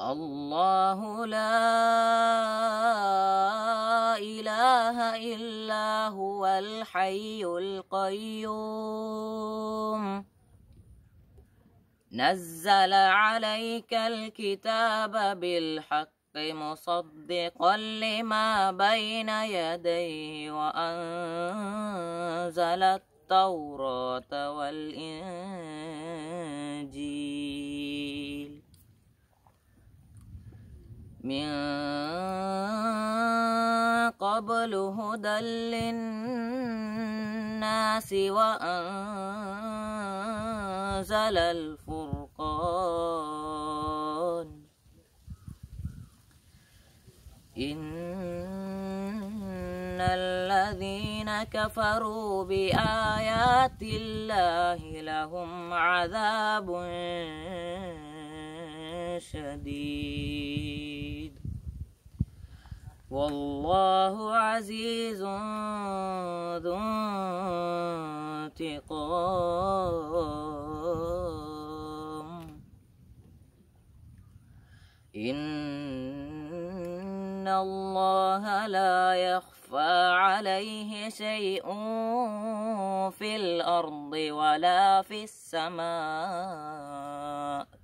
الله لا إله إلا هو الحي القيوم نزل عليك الكتاب بالحق مصدقا لما بين يديه وأنزل التوراة والإنجيل من قبل هدى للناس وأنزل الفرقان إن الذين كفروا بآيات الله لهم عذاب شديد والله عزيز ذو انتقام إن الله لا يخفى عليه شيء في الأرض ولا في السماء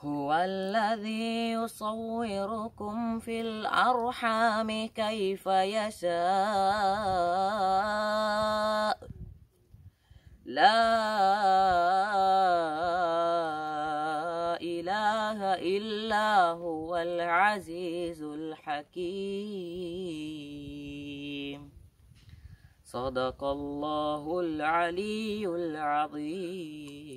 هو الذي يصوركم في الأرحام كيف يشاء لا إله إلا هو العزيز الحكيم صدق الله العلي العظيم